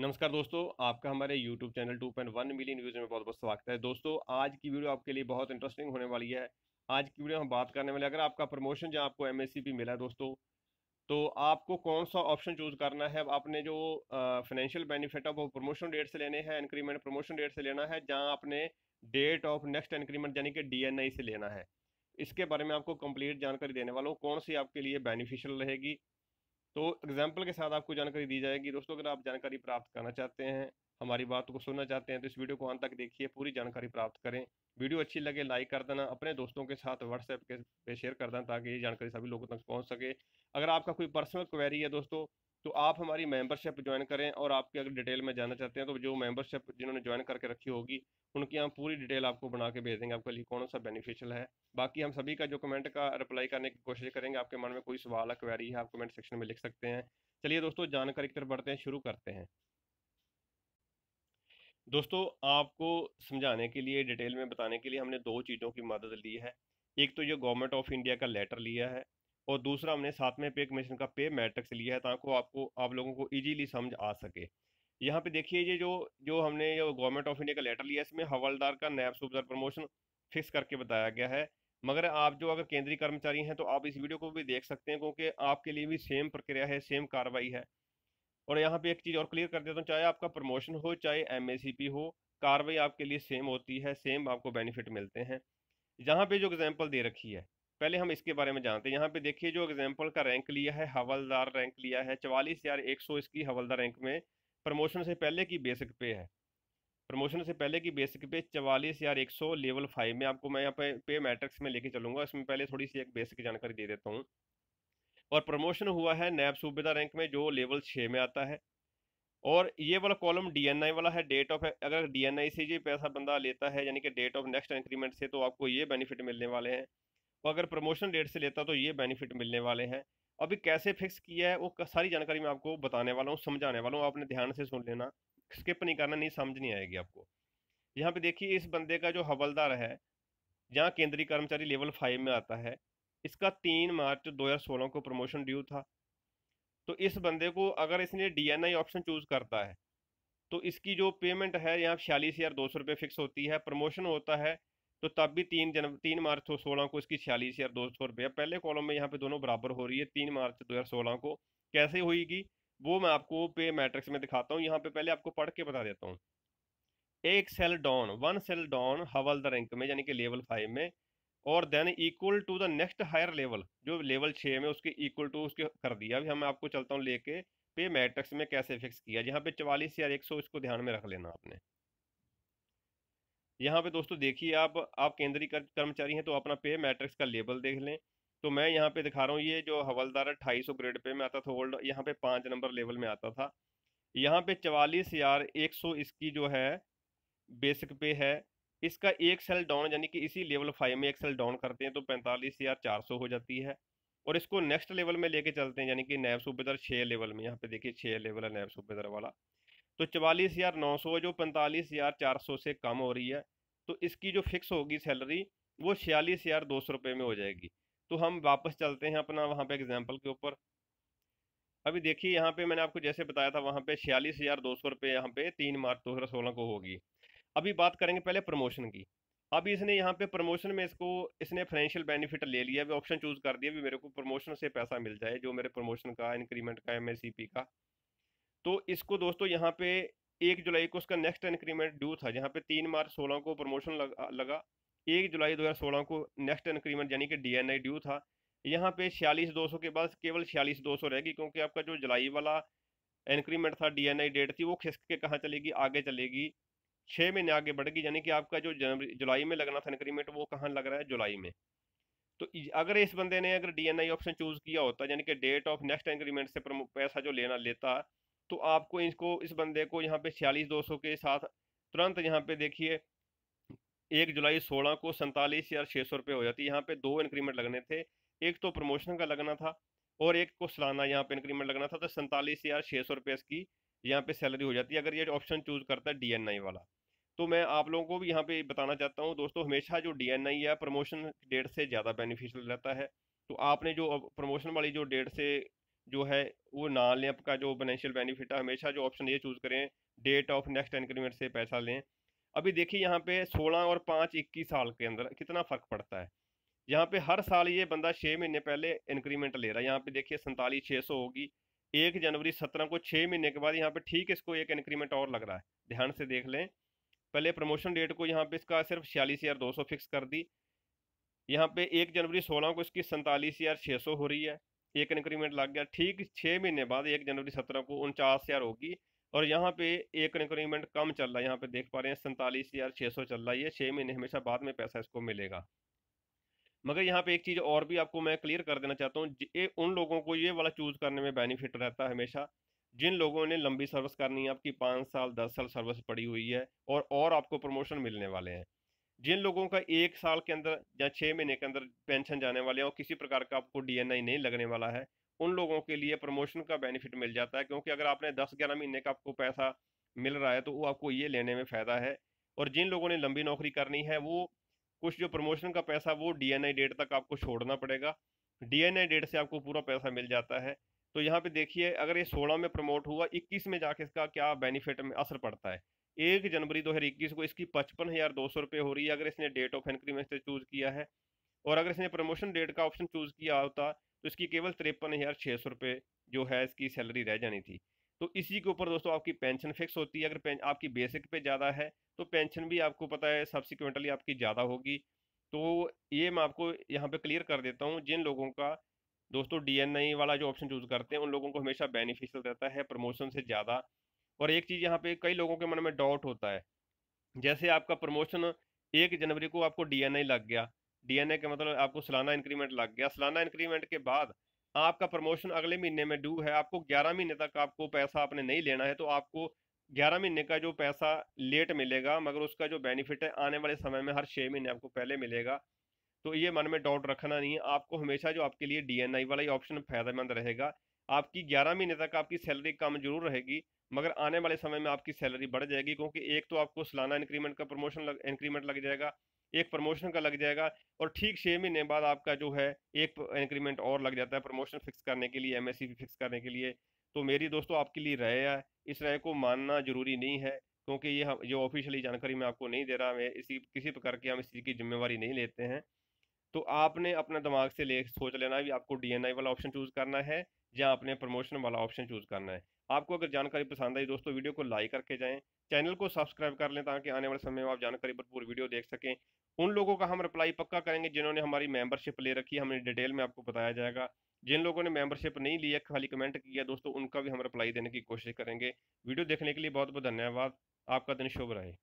नमस्कार दोस्तों आपका हमारे YouTube चैनल 2.1 मिलियन व्यूज में बहुत बहुत स्वागत है दोस्तों आज की वीडियो आपके लिए बहुत इंटरेस्टिंग होने वाली है आज की वीडियो हम बात करने वाले अगर आपका प्रमोशन जहाँ आपको एम मिला है दोस्तों तो आपको कौन सा ऑप्शन चूज करना है आपने जो फाइनेंशियल बेनिफिट है वो प्रमोशन डेट से लेने हैं इंक्रीमेंट प्रमोशन डेट से लेना है जहाँ आपने डेट ऑफ नेक्स्ट इंक्रीमेंट यानी कि डी से लेना है इसके बारे में आपको कंप्लीट जानकारी देने वाला हूँ कौन सी आपके लिए बेनिफिशियल रहेगी तो एग्जाम्पल के साथ आपको जानकारी दी जाएगी दोस्तों अगर आप जानकारी प्राप्त करना चाहते हैं हमारी बात को सुनना चाहते हैं तो इस वीडियो को अंत तक देखिए पूरी जानकारी प्राप्त करें वीडियो अच्छी लगे लाइक कर देना अपने दोस्तों के साथ व्हाट्सएप के पे शेयर कर देना ताकि ये जानकारी सभी लोगों तक पहुंच सके अगर आपका कोई पर्सनल क्वेरी है दोस्तों तो आप हमारी मेंबरशिप ज्वाइन करें और आपके अगर डिटेल में जानना चाहते हैं तो जो मेंबरशिप जिन्होंने ज्वाइन करके रखी होगी उनकी हम पूरी डिटेल आपको बना के भेज देंगे आपके लिए कौन सा बेनिफिशियल है बाकी हम सभी का जो कमेंट का रिप्लाई करने की कोशिश करेंगे आपके मन में कोई सवाल है क्वेरी है आप कमेंट सेक्शन में लिख सकते हैं चलिए दोस्तों जानकारी की तरफ बढ़ते हैं शुरू करते हैं दोस्तों आपको समझाने के लिए डिटेल में बताने के लिए हमने दो चीज़ों की मदद ली है एक तो ये गवर्नमेंट ऑफ इंडिया का लेटर लिया है और दूसरा हमने सातवें पे कमीशन का पे मैट्रिक्स लिया है ताकि आपको आप लोगों को ईजीली समझ आ सके यहाँ पे देखिए ये जो जो हमने जो गवर्नमेंट ऑफ इंडिया का लेटर लिया इसमें हवलदार का नैब सूबेदार प्रमोशन फिक्स करके बताया गया है मगर आप जो अगर केंद्रीय कर्मचारी हैं तो आप इस वीडियो को भी देख सकते हैं क्योंकि आपके लिए भी सेम प्रक्रिया है सेम कार्रवाई है और यहाँ पे एक चीज़ और क्लियर कर देता हूँ चाहे आपका प्रमोशन हो चाहे एम हो कार्रवाई आपके लिए सेम होती है सेम आपको बेनिफिट मिलते हैं यहाँ पे जो एग्जाम्पल दे रखी है पहले हम इसके बारे में जानते हैं यहाँ पे देखिए जो एग्जाम्पल का रैंक लिया है हवलदार रैंक लिया है चवालीस हज़ार एक सौ इसकी हवलदार रैंक में प्रमोशन से पहले की बेसिक पे है प्रमोशन से पहले की बेसिक पे चवालीस हज़ार एक सौ लेवल फाइव में आपको मैं यहाँ पे पे मैट्रिक्स में लेके चलूँगा इसमें पहले थोड़ी सी एक बेसिक जानकारी दे देता हूँ और प्रमोशन हुआ है नैब सूबेदार रैंक में जो लेवल छः में आता है और ये वाला कॉलम डीएनआई वाला है डेट ऑफ अगर डीएनआई से ये पैसा बंदा लेता है यानी कि डेट ऑफ नेक्स्ट इंक्रीमेंट से तो आपको ये बेनिफिट मिलने वाले हैं वो अगर प्रमोशन डेट से लेता तो ये बेनिफिट मिलने वाले हैं अभी कैसे फिक्स किया है वो सारी जानकारी मैं आपको बताने वाला हूँ समझाने वाला हूँ आपने ध्यान से सुन लेना स्किप नहीं करना नहीं समझ नहीं आएगी आपको यहाँ पे देखिए इस बंदे का जो हवलदार है जहाँ केंद्रीय कर्मचारी लेवल फाइव में आता है इसका तीन मार्च सोलह को प्रमोशन ड्यू था तो इस बंदे को अगर इसने आई ऑप्शन चूज करता है तो इसकी जो पेमेंट है यहाँ छियालीस हज़ार दो सौ रुपये फिक्स होती है प्रमोशन होता है तो तब भी तीन जनवरी तीन मार्च दो सोलह को इसकी छियालीस हज़ार दो सौ रुपया पहले कॉलम में यहाँ पे दोनों बराबर हो रही है तीन मार्च दो हज़ार सोलह को कैसे होगी वो मैं आपको पे मैट्रिक्स में दिखाता हूँ यहाँ पे पहले आपको पढ़ के बता देता हूँ एक cell down one cell down हवल द रैंक में यानी कि लेवल फाइव में और then equal to the next higher level जो लेवल छः में उसके इक्वल टू उसके कर दिया अभी हम आपको चलता हूँ लेके पे मैट्रिक्स में कैसे फिक्स किया जहाँ पे चवालीस हज़ार एक सौ इसको ध्यान में रख लेना आपने यहाँ पे दोस्तों देखिए आप आप केंद्रीय कर्मचारी हैं तो अपना पे मैट्रिक्स का लेबल देख लें तो मैं यहाँ पे दिखा रहा हूँ ये जो हवलदार अट्ठाईस सौ ग्रेड पे में आता था ओल्ड यहाँ पे पाँच नंबर लेवल में आता था यहाँ पे चवालीस हजार एक सौ इसकी जो है बेसिक पे है इसका एक सेल डाउन यानी कि इसी लेवल फाइव में एक सेल डाउन करते हैं तो पैंतालीस हजार चार सौ हो जाती है और इसको नेक्स्ट लेवल में लेके चलते हैं यानी कि नैब सूबेदार छः लेवल में यहाँ पे देखिए छः लेवल है नैब सूबेदार वाला तो चवालीस हज़ार नौ सौ जो पैंतालीस हज़ार चार सौ से कम हो रही है तो इसकी जो फिक्स होगी सैलरी वो छियालीस हज़ार दो सौ रुपये में हो जाएगी तो हम वापस चलते हैं अपना वहाँ पे एग्जाम्पल के ऊपर अभी देखिए यहाँ पे मैंने आपको जैसे बताया था वहाँ पे छियालीस हज़ार दो सौ रुपये यहाँ पे तीन मार्च दो हज़ार सोलह को होगी अभी बात करेंगे पहले प्रमोशन की अभी इसने यहाँ पे प्रमोशन में इसको इसने फाइनेंशियल बेनिफिट ले लिया अभी ऑप्शन चूज़ कर दिया भी मेरे को प्रमोशन से पैसा मिल जाए जो मेरे प्रमोशन का इंक्रीमेंट का एम का तो इसको दोस्तों यहाँ पे एक जुलाई को उसका नेक्स्ट इंक्रीमेंट ड्यू था जहाँ पे तीन मार्च सोलह को प्रमोशन लगा, लगा एक जुलाई दो हज़ार सोलह को नेक्स्ट इंक्रीमेंट यानी कि डीएनआई ड्यू था यहाँ पे छियालीस दो सौ के बाद केवल छियालीस दो सौ रहेगी क्योंकि आपका जो जुलाई वाला इंक्रीमेंट था डीएनआई डेट थी वो खिसक के कहाँ चलेगी आगे चलेगी छः महीने आगे बढ़ेगी यानी कि आपका जो जनवरी जुलाई में लगना था इंक्रीमेंट वो कहाँ लग रहा है जुलाई में तो अगर इस बंदे ने अगर आई ऑप्शन चूज़ किया होता यानी कि डेट ऑफ नेक्स्ट इंक्रीमेंट से पैसा जो लेना लेता तो आपको इसको इस बंदे को यहाँ पे छियालीस दो सौ के साथ तुरंत यहाँ पे देखिए एक जुलाई सोलह को सैंतालीस हज़ार छः सौ रुपये हो जाती है यहाँ पे दो इंक्रीमेंट लगने थे एक तो प्रमोशन का लगना था और एक को सालाना यहाँ पे इंक्रीमेंट लगना था तो सैंतालीस हज़ार छः सौ रुपये इसकी यहाँ पे सैलरी हो जाती है अगर ये ऑप्शन चूज़ करता है डी वाला तो मैं आप लोगों को भी यहाँ पे बताना चाहता हूँ दोस्तों हमेशा जो डी है प्रमोशन डेट से ज़्यादा बेनिफिशियल रहता है तो आपने जो प्रमोशन वाली जो डेट से जो है वो ना लें आपका जो फाइनेंशियल बेनिफिट है हमेशा जो ऑप्शन ये चूज़ करें डेट ऑफ नेक्स्ट इंक्रीमेंट से पैसा लें अभी देखिए यहाँ पे 16 और 5 इक्कीस साल के अंदर कितना फ़र्क पड़ता है यहाँ पे हर साल ये बंदा छः महीने पहले इंक्रीमेंट ले रहा है यहाँ पे देखिए सैंतालीस छः सौ होगी एक जनवरी सत्रह को छः महीने के बाद यहाँ पे ठीक इसको एक इंक्रीमेंट और लग रहा है ध्यान से देख लें पहले प्रमोशन डेट को यहाँ पे इसका सिर्फ छियालीस हज़ार दो सौ फिक्स कर दी यहाँ पे एक जनवरी सोलह को इसकी सैंतालीस हज़ार छः सौ हो रही है एक इंक्रीमेंट लग गया ठीक छः महीने बाद एक जनवरी सत्रह को उनचास हज़ार होगी और यहाँ पे एक इंक्रीमेंट कम चल रहा है यहाँ पे देख पा रहे हैं सैंतालीस हज़ार छः सौ चल रहा है ये छः महीने हमेशा बाद में पैसा इसको मिलेगा मगर यहाँ पे एक चीज़ और भी आपको मैं क्लियर कर देना चाहता हूँ ये उन लोगों को ये वाला चूज़ करने में बेनिफिट रहता है हमेशा जिन लोगों ने लंबी सर्विस करनी है आपकी पाँच साल दस साल सर्विस पड़ी हुई है और और आपको प्रमोशन मिलने वाले हैं जिन लोगों का एक साल के अंदर या छः महीने के अंदर पेंशन जाने वाले हैं और किसी प्रकार का आपको डीएनआई नहीं लगने वाला है उन लोगों के लिए प्रमोशन का बेनिफिट मिल जाता है क्योंकि अगर आपने दस ग्यारह महीने का आपको पैसा मिल रहा है तो वो आपको ये लेने में फ़ायदा है और जिन लोगों ने लंबी नौकरी करनी है वो कुछ जो प्रमोशन का पैसा वो डीएनआई डेट तक आपको छोड़ना पड़ेगा डीएनआई डेट से आपको पूरा पैसा मिल जाता है तो यहाँ पे देखिए अगर ये सोलह में प्रमोट हुआ इक्कीस में जाके इसका क्या बेनिफिट में असर पड़ता है एक जनवरी इक्कीस को इसकी पचपन हज़ार दो सौ रुपये हो रही है अगर इसने डेट ऑफ इंक्रीमेंट से चूज़ किया है और अगर इसने प्रमोशन डेट का ऑप्शन चूज़ किया होता तो इसकी केवल तिरपन हज़ार छः सौ रुपये जो है इसकी सैलरी रह जानी थी तो इसी के ऊपर दोस्तों आपकी पेंशन फिक्स होती है अगर आपकी बेसिक पे ज़्यादा है तो पेंशन भी आपको पता है सब्सिक्वेंटली आपकी ज़्यादा होगी तो ये मैं आपको यहाँ पे क्लियर कर देता हूँ जिन लोगों का दोस्तों डी वाला जो ऑप्शन चूज़ करते हैं उन लोगों को हमेशा बेनिफिशियल रहता है प्रमोशन से ज़्यादा और एक चीज़ यहाँ पे कई लोगों के मन में डाउट होता है जैसे आपका प्रमोशन एक जनवरी को आपको डीएनए लग गया डीएनए के मतलब आपको सालाना इंक्रीमेंट लग गया सालाना इंक्रीमेंट के बाद आपका प्रमोशन अगले महीने में ड्यू है आपको 11 महीने तक आपको पैसा आपने नहीं लेना है तो आपको 11 महीने का जो पैसा लेट मिलेगा मगर उसका जो बेनिफिट है आने वाले समय में हर छः महीने आपको पहले मिलेगा तो ये मन में डाउट रखना नहीं है आपको हमेशा जो आपके लिए डी वाला ही ऑप्शन फायदेमंद रहेगा आपकी ग्यारह महीने तक आपकी सैलरी कम जरूर रहेगी मगर आने वाले समय में आपकी सैलरी बढ़ जाएगी क्योंकि एक तो आपको सालाना इंक्रीमेंट का प्रमोशन लग इंक्रीमेंट लग जाएगा एक प्रमोशन का लग जाएगा और ठीक छः महीने बाद आपका जो है एक इंक्रीमेंट और लग जाता है प्रमोशन फिक्स करने के लिए एम फिक्स करने के लिए तो मेरी दोस्तों आपके लिए राय है इस राय को मानना जरूरी नहीं है क्योंकि ये हम ये ऑफिशियली जानकारी मैं आपको नहीं दे रहा मैं इसी किसी प्रकार की हम इस चीज़ की जिम्मेवारी नहीं लेते हैं तो आपने अपना दिमाग से ले सोच लेना भी आपको डी वाला ऑप्शन चूज़ करना है या आपने प्रमोशन वाला ऑप्शन चूज़ करना है आपको अगर जानकारी पसंद आई दोस्तों वीडियो को लाइक करके जाएँ चैनल को सब्सक्राइब कर लें ताकि आने वाले समय में आप जानकारी भरपूर वीडियो देख सकें उन लोगों का हम रिप्लाई पक्का करेंगे जिन्होंने हमारी मेंबरशिप ले रखी है हमने डिटेल में आपको बताया जाएगा जिन लोगों ने मेंबरशिप नहीं लिया खाली कमेंट किया दोस्तों उनका भी हम रिप्लाई देने की कोशिश करेंगे वीडियो देखने के लिए बहुत बहुत धन्यवाद आपका दिन शुभ रहे